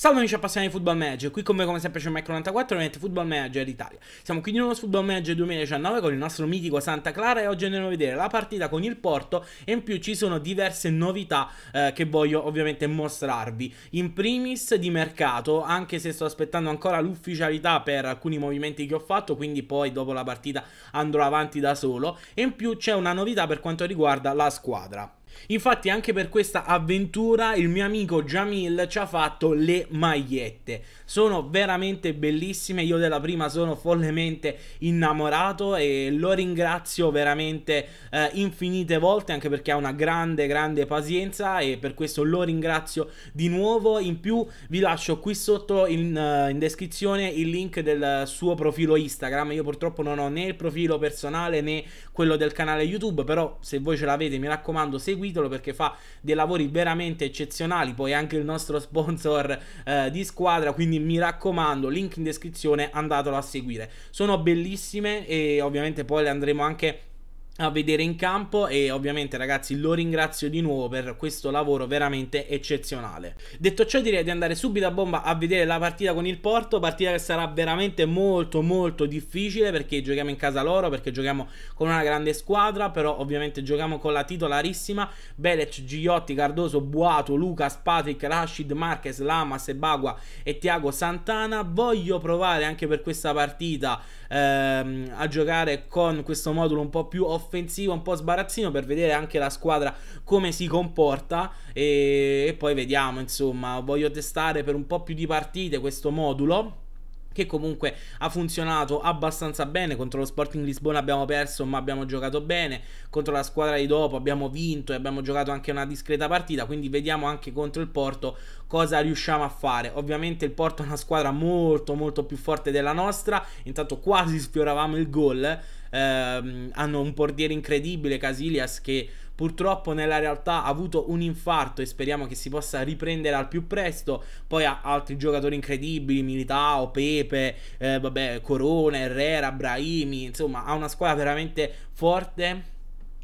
Salve amici appassionati di Football Manager, qui con me come sempre c'è Mac94 e ovviamente Football Manager Italia. Siamo qui di nuovo su Football Manager 2019 con il nostro mitico Santa Clara e oggi andremo a vedere la partita con il Porto e in più ci sono diverse novità eh, che voglio ovviamente mostrarvi. In primis di mercato, anche se sto aspettando ancora l'ufficialità per alcuni movimenti che ho fatto, quindi poi dopo la partita andrò avanti da solo. E in più c'è una novità per quanto riguarda la squadra. Infatti anche per questa avventura il mio amico Jamil ci ha fatto le magliette. Sono veramente bellissime, io della prima sono follemente innamorato e lo ringrazio veramente eh, infinite volte anche perché ha una grande grande pazienza e per questo lo ringrazio di nuovo. In più vi lascio qui sotto in, uh, in descrizione il link del suo profilo Instagram. Io purtroppo non ho né il profilo personale né quello del canale YouTube, però se voi ce l'avete mi raccomando seguitelo perché fa dei lavori veramente eccezionali, poi è anche il nostro sponsor eh, di squadra, quindi mi raccomando, link in descrizione, andatelo a seguire. Sono bellissime e ovviamente poi le andremo anche a vedere in campo e ovviamente ragazzi lo ringrazio di nuovo per questo lavoro veramente eccezionale detto ciò direi di andare subito a bomba a vedere la partita con il Porto partita che sarà veramente molto molto difficile perché giochiamo in casa loro perché giochiamo con una grande squadra però ovviamente giochiamo con la titolarissima Belec, Gigliotti, Cardoso, Buato, Lucas, Patrick, Rashid, Marquez, Lama, Sebagua e Tiago Santana voglio provare anche per questa partita ehm, a giocare con questo modulo un po' più off offensivo un po' sbarazzino per vedere anche la squadra come si comporta e, e poi vediamo insomma voglio testare per un po' più di partite questo modulo che comunque ha funzionato abbastanza bene. Contro lo Sporting Lisbona abbiamo perso, ma abbiamo giocato bene. Contro la squadra di dopo abbiamo vinto e abbiamo giocato anche una discreta partita. Quindi vediamo anche contro il Porto cosa riusciamo a fare. Ovviamente il Porto è una squadra molto molto più forte della nostra. Intanto quasi sfioravamo il gol. Eh, hanno un portiere incredibile, Casilias, che purtroppo nella realtà ha avuto un infarto e speriamo che si possa riprendere al più presto, poi ha altri giocatori incredibili, Militao, Pepe, eh, vabbè, Corona, Herrera, Brahimi, insomma ha una squadra veramente forte,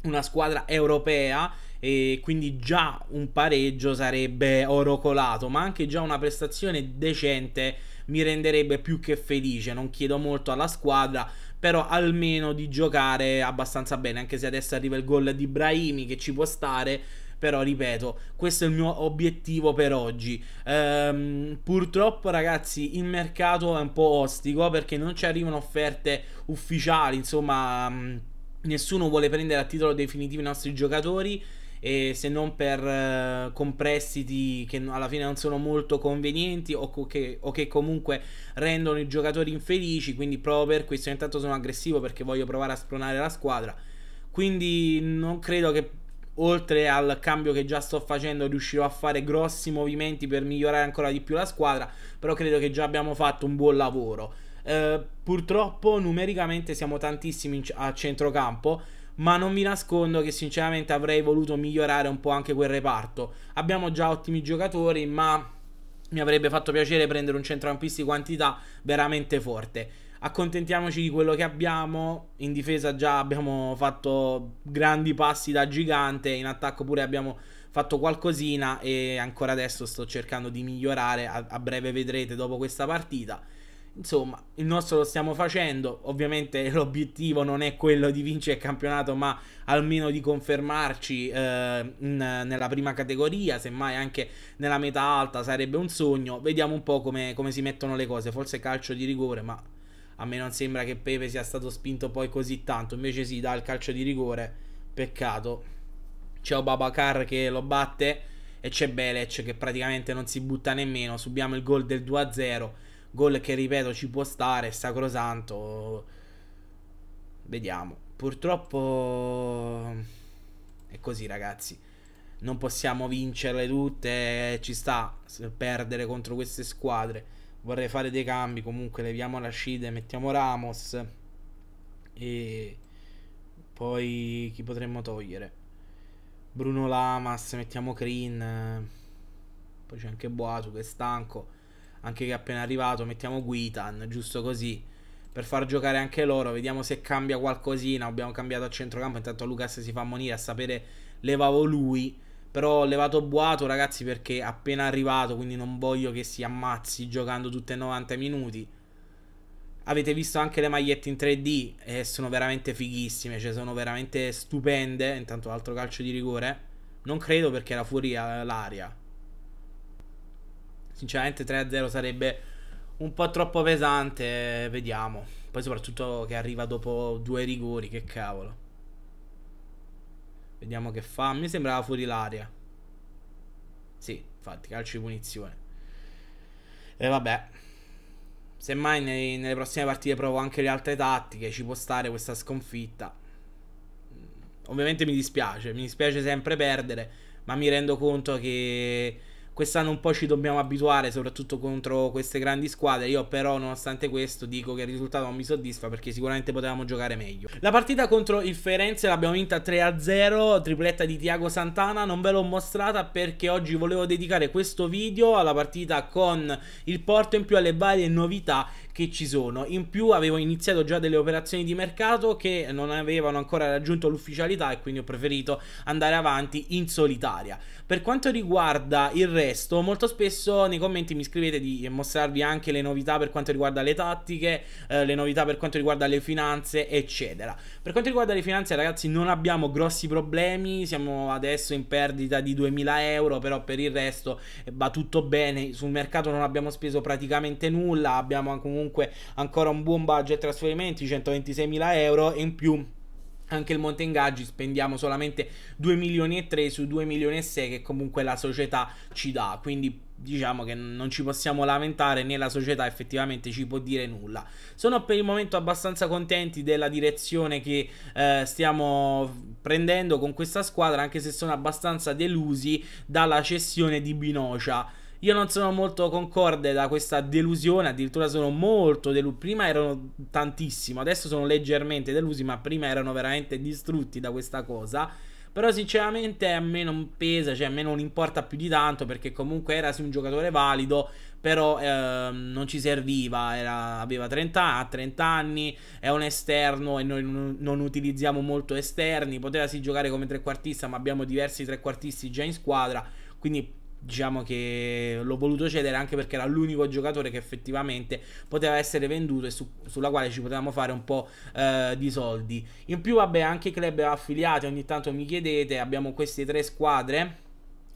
una squadra europea e quindi già un pareggio sarebbe oro colato, ma anche già una prestazione decente mi renderebbe più che felice. Non chiedo molto alla squadra, però almeno di giocare abbastanza bene, anche se adesso arriva il gol di Brahimi che ci può stare, però ripeto, questo è il mio obiettivo per oggi. Ehm, purtroppo, ragazzi, il mercato è un po' ostico perché non ci arrivano offerte ufficiali, insomma, mh, mm, nessuno vuole prendere a titolo definitivo i nostri giocatori e se non per eh, comprestiti che alla fine non sono molto convenienti o che, o che comunque rendono i giocatori infelici, quindi proprio per questo intanto sono aggressivo perché voglio provare a spronare la squadra. Quindi non credo che oltre al cambio che già sto facendo riuscirò a fare grossi movimenti per migliorare ancora di più la squadra, però credo che già abbiamo fatto un buon lavoro. Eh, purtroppo numericamente siamo tantissimi a centrocampo, ma non vi nascondo che sinceramente avrei voluto migliorare un po' anche quel reparto. Abbiamo già ottimi giocatori, ma mi avrebbe fatto piacere prendere un centrocampista di quantità veramente forte. Accontentiamoci di quello che abbiamo. In difesa già abbiamo fatto grandi passi da gigante, in attacco pure abbiamo fatto qualcosina e ancora adesso sto cercando di migliorare, a, a breve vedrete dopo questa partita. Insomma, il nostro lo stiamo facendo. Ovviamente l'obiettivo non è quello di vincere il campionato, ma almeno di confermarci eh, in, nella prima categoria, semmai anche nella metà alta sarebbe un sogno. Vediamo un po' come, come si mettono le cose. Forse calcio di rigore, ma a me non sembra che Pepe sia stato spinto poi così tanto. Invece si sì, dà il calcio di rigore. Peccato. C'è Obabacar che lo batte e c'è Belec che praticamente non si butta nemmeno. Subiamo il gol del 2-0. Gol che ripeto ci può stare, sacrosanto. Vediamo. Purtroppo è così, ragazzi. Non possiamo vincerle tutte, ci sta perdere contro queste squadre. Vorrei fare dei cambi, comunque leviamo la Rashid, mettiamo Ramos e poi chi potremmo togliere? Bruno Lamas, mettiamo Green. Poi c'è anche Boatu che è stanco anche che è appena arrivato, mettiamo Guitan, giusto così, per far giocare anche loro, vediamo se cambia qualcosina, abbiamo cambiato a centrocampo, intanto Lucas si fa ammonire, a sapere levavo lui, però ho levato Buato ragazzi perché è appena arrivato, quindi non voglio che si ammazzi giocando tutte e 90 minuti, avete visto anche le magliette in 3D e sono veramente fighissime, cioè sono veramente stupende. Intanto altro calcio di rigore. Non credo perché era fuori eh, l'aria. Sinceramente 3-0 sarebbe un po' troppo pesante, vediamo. Poi soprattutto che arriva dopo due rigori, che cavolo. Vediamo che fa. Mi sembrava fuori l'aria. Sì, infatti, calcio di punizione. E vabbè. Semmai nei, nelle prossime partite provo anche le altre tattiche, ci può stare questa sconfitta. Ovviamente mi dispiace, mi dispiace sempre perdere, ma mi rendo conto che Quest'anno un po' ci dobbiamo abituare, soprattutto contro queste grandi squadre. Io però, nonostante questo, dico che il risultato non mi soddisfa perché sicuramente potevamo giocare meglio. La partita contro il Firenze l'abbiamo vinta 3-0, tripletta di Tiago Santana. Non ve l'ho mostrata perché oggi volevo dedicare questo video alla partita con il Porto in più alle varie novità che ci sono. In più avevo iniziato già delle operazioni di mercato che non avevano ancora raggiunto l'ufficialità e quindi ho preferito andare avanti in solitaria. Per quanto riguarda il re questo, molto spesso nei commenti mi scrivete di mostrarvi anche le novità per quanto riguarda le tattiche, eh, le novità per quanto riguarda le finanze, eccetera. Per quanto riguarda le finanze, ragazzi, non abbiamo grossi problemi, siamo adesso in perdita di 2000 euro, però per il resto eh, va tutto bene, sul mercato non abbiamo speso praticamente nulla, abbiamo comunque ancora un buon budget trasferimenti, 126.000 euro e in più anche il monte ingaggi spendiamo solamente 2 milioni e 3 su 2 milioni e 6 che comunque la società ci dà, quindi diciamo che non ci possiamo lamentare né la società effettivamente ci può dire nulla. Sono per il momento abbastanza contenti della direzione che eh, stiamo prendendo con questa squadra, anche se sono abbastanza delusi dalla cessione di Binocia. Io non sono molto concorde da questa delusione, addirittura sono molto delusi. Prima erano tantissimo, adesso sono leggermente delusi, ma prima erano veramente distrutti da questa cosa. Però sinceramente a me non pesa, cioè a me non importa più di tanto perché comunque era sì un giocatore valido, però ehm, non ci serviva, era, aveva 30, 30, anni, è un esterno e noi non, non utilizziamo molto esterni, poteva sì giocare come trequartista ma abbiamo diversi trequartisti già in squadra, quindi diciamo che l'ho voluto cedere anche perché era l'unico giocatore che effettivamente poteva essere venduto e su, sulla quale ci potevamo fare un po' eh, di soldi. In più, vabbè, anche i club affiliati ogni tanto mi chiedete, abbiamo queste tre squadre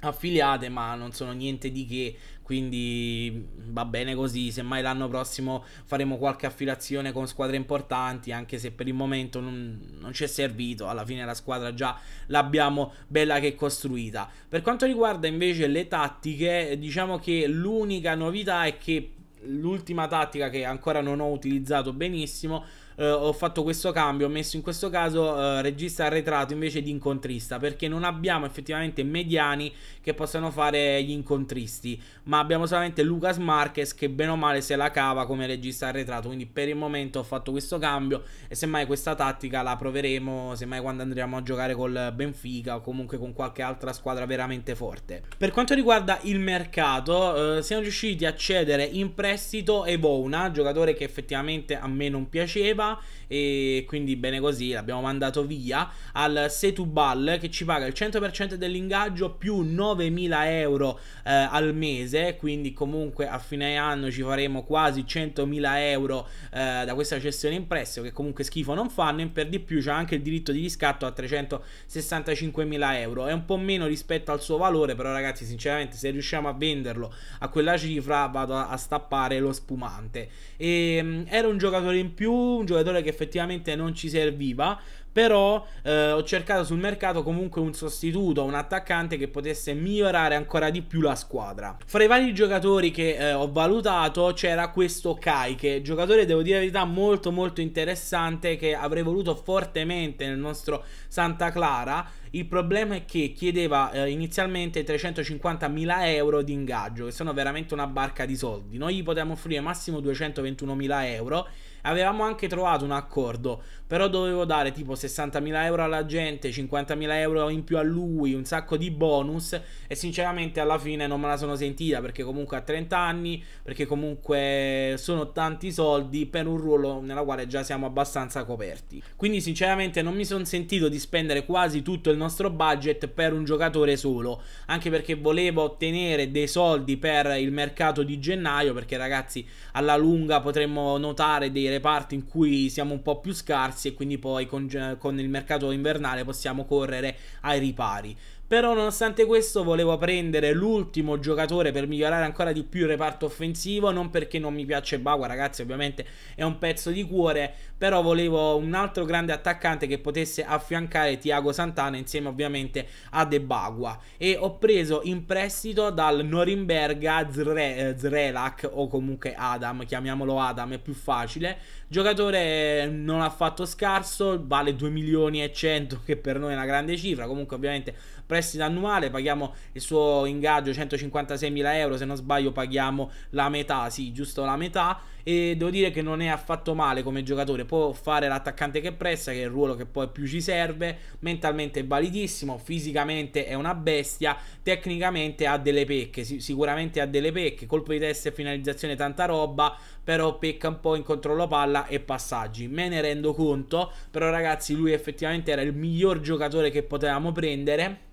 affiliate ma non sono niente di che quindi va bene così semmai l'anno prossimo faremo qualche affiliazione con squadre importanti anche se per il momento non, non ci è servito alla fine la squadra già l'abbiamo bella che costruita per quanto riguarda invece le tattiche diciamo che l'unica novità è che l'ultima tattica che ancora non ho utilizzato benissimo eh, ho fatto questo cambio, ho messo in questo caso eh, regista arretrato invece di incontrista, perché non abbiamo effettivamente mediani che possano fare gli incontristi, ma abbiamo solamente Lucas Marquez che bene o male se la cava come regista arretrato, quindi per il momento ho fatto questo cambio e semmai questa tattica la proveremo semmai quando andremo a giocare col Benfica o comunque con qualche altra squadra veramente forte. Per quanto riguarda il mercato, eh, siamo riusciti a cedere in prestito Evona, giocatore che effettivamente a me non piaceva e quindi bene così l'abbiamo mandato via al Setubal che ci paga il 100% dell'ingaggio più 9.000 euro eh, al mese quindi comunque a fine anno ci faremo quasi 100.000 euro eh, da questa cessione in prestito che comunque schifo non fanno e per di più c'è anche il diritto di riscatto a 365.000 euro è un po' meno rispetto al suo valore però ragazzi sinceramente se riusciamo a venderlo a quella cifra vado a, a stappare lo spumante e, ehm, era un giocatore in più un giocatore giocatore che effettivamente non ci serviva. Però eh, ho cercato sul mercato comunque un sostituto, un attaccante che potesse migliorare ancora di più la squadra. Fra i vari giocatori che eh, ho valutato c'era questo Kai, che giocatore devo dire la verità molto molto interessante che avrei voluto fortemente nel nostro Santa Clara. Il problema è che chiedeva eh, inizialmente 350.000 euro di ingaggio, che sono veramente una barca di soldi. Noi gli potevamo offrire massimo 221.000 euro avevamo anche trovato un accordo però dovevo dare tipo 60.000 euro alla gente, 50.000 euro in più a lui, un sacco di bonus. E sinceramente alla fine non me la sono sentita perché comunque ha 30 anni, perché comunque sono tanti soldi per un ruolo nella quale già siamo abbastanza coperti. Quindi sinceramente non mi sono sentito di spendere quasi tutto il nostro budget per un giocatore solo, anche perché volevo ottenere dei soldi per il mercato di gennaio, perché ragazzi alla lunga potremmo notare dei reparti in cui siamo un po' più scarsi e quindi poi con, con il mercato invernale possiamo correre ai ripari. Però nonostante questo volevo prendere l'ultimo giocatore per migliorare ancora di più il reparto offensivo, non perché non mi piace Bagua ragazzi ovviamente è un pezzo di cuore, però volevo un altro grande attaccante che potesse affiancare Tiago Santana insieme ovviamente a De Bagua e ho preso in prestito dal Norimberga Zre, eh, Zrelak o comunque Adam, chiamiamolo Adam è più facile Giocatore non affatto scarso, vale 2 milioni e 100 che per noi è una grande cifra, comunque ovviamente prestito annuale, paghiamo il suo ingaggio 156 mila euro, se non sbaglio paghiamo la metà, sì giusto la metà e devo dire che non è affatto male come giocatore, può fare l'attaccante che pressa, che è il ruolo che poi più ci serve, mentalmente è validissimo, fisicamente è una bestia, tecnicamente ha delle pecche, sicuramente ha delle pecche, colpo di testa e finalizzazione tanta roba, però pecca un po' in controllo palla e passaggi, me ne rendo conto, però ragazzi lui effettivamente era il miglior giocatore che potevamo prendere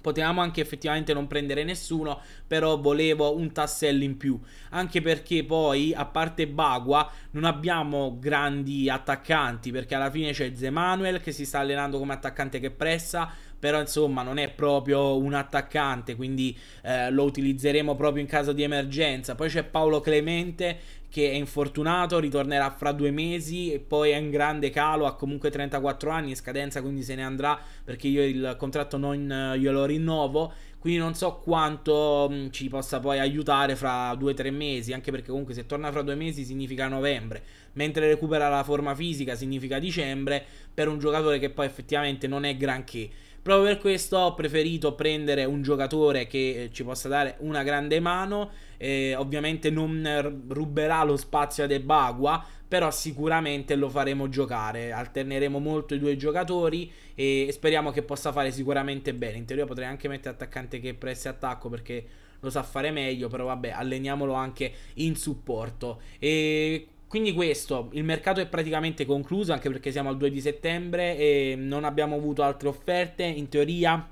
Potevamo anche effettivamente non prendere nessuno, però volevo un tassello in più. Anche perché poi, a parte Bagua, non abbiamo grandi attaccanti, perché alla fine c'è Zemanuel che si sta allenando come attaccante che pressa, però insomma non è proprio un attaccante, quindi eh, lo utilizzeremo proprio in caso di emergenza. Poi c'è Paolo Clemente che è infortunato, ritornerà fra due mesi e poi è in grande calo, ha comunque 34 anni, in scadenza quindi se ne andrà perché io il contratto non glielo rinnovo, quindi non so quanto mm, ci possa poi aiutare fra due o tre mesi, anche perché comunque se torna fra due mesi significa novembre, mentre recupera la forma fisica significa dicembre per un giocatore che poi effettivamente non è granché. Proprio per questo ho preferito prendere un giocatore che eh, ci possa dare una grande mano eh, ovviamente non ruberà lo spazio ad Ebagua, però sicuramente lo faremo giocare, alterneremo molto i due giocatori e speriamo che possa fare sicuramente bene. In teoria potrei anche mettere attaccante che presse attacco perché lo sa fare meglio, però vabbè, alleniamolo anche in supporto. E quindi questo, il mercato è praticamente concluso anche perché siamo al 2 di settembre e non abbiamo avuto altre offerte in teoria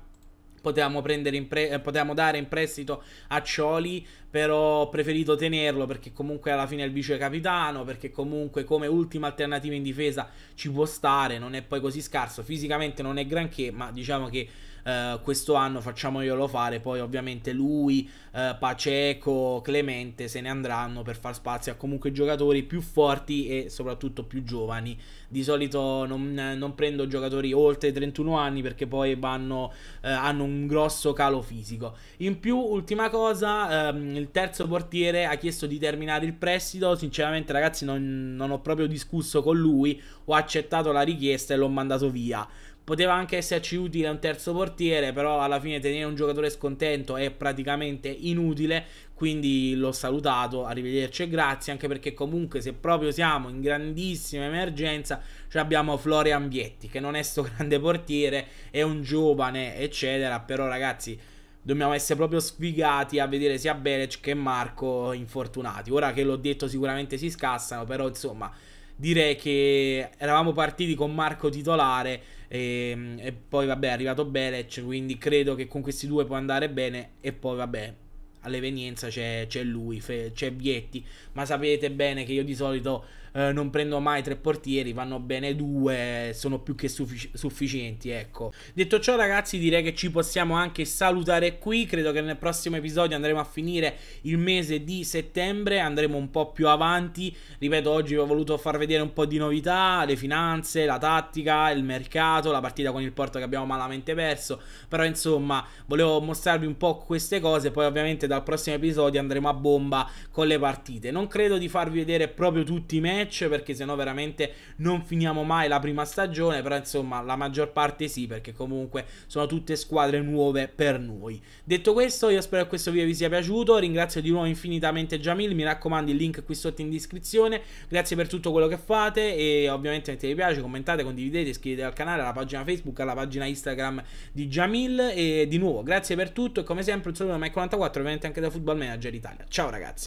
potevamo, pre- eh, potevamo dare in prestito a Cioli, però ho preferito tenerlo perché comunque alla fine è il vice capitano, perché comunque come ultima alternativa in difesa ci può stare, non è poi così scarso, fisicamente non è granché, ma diciamo che eh, questo anno facciamoglielo fare, poi ovviamente lui, eh, Paceco, Clemente se ne andranno per far spazio a comunque giocatori più forti e soprattutto più giovani. Di solito non, non prendo giocatori oltre i 31 anni perché poi vanno, eh, hanno un grosso calo fisico. In più, ultima cosa, ehm, il terzo portiere ha chiesto di terminare il prestito, sinceramente ragazzi non, non ho proprio discusso con lui, ho accettato la richiesta e l'ho mandato via. Poteva anche esserci utile un terzo portiere, però alla fine tenere un giocatore scontento è praticamente inutile, quindi l'ho salutato, arrivederci e grazie, anche perché comunque se proprio siamo in grandissima emergenza, cioè abbiamo Florian Bietti, che non è sto grande portiere, è un giovane, eccetera, però ragazzi dobbiamo essere proprio sfigati a vedere sia Belec che Marco infortunati. Ora che l'ho detto sicuramente si scassano, però insomma direi che eravamo partiti con Marco titolare e, ehm, e poi vabbè è arrivato Belec, quindi credo che con questi due può andare bene e poi vabbè all'evenienza c'è, c'è lui, c'è Vietti, ma sapete bene che io di solito eh, non prendo mai tre portieri, vanno bene due, sono più che suffic sufficienti, ecco. Detto ciò ragazzi direi che ci possiamo anche salutare qui, credo che nel prossimo episodio andremo a finire il mese di settembre, andremo un po' più avanti, ripeto oggi vi ho voluto far vedere un po' di novità, le finanze, la tattica, il mercato, la partita con il Porto che abbiamo malamente perso, però insomma volevo mostrarvi un po' queste cose, poi ovviamente dal prossimo episodio andremo a bomba con le partite. Non credo di farvi vedere proprio tutti i match, match perché sennò veramente non finiamo mai la prima stagione, però insomma la maggior parte sì perché comunque sono tutte squadre nuove per noi. Detto questo io spero che questo video vi sia piaciuto, ringrazio di nuovo infinitamente Jamil, mi raccomando il link qui sotto in descrizione, grazie per tutto quello che fate e ovviamente mettete mi piace, commentate, condividete, iscrivetevi al canale, alla pagina Facebook, alla pagina Instagram di Jamil e di nuovo grazie per tutto e come sempre un saluto da Mike44 ovviamente anche da Football Manager Italia. Ciao ragazzi!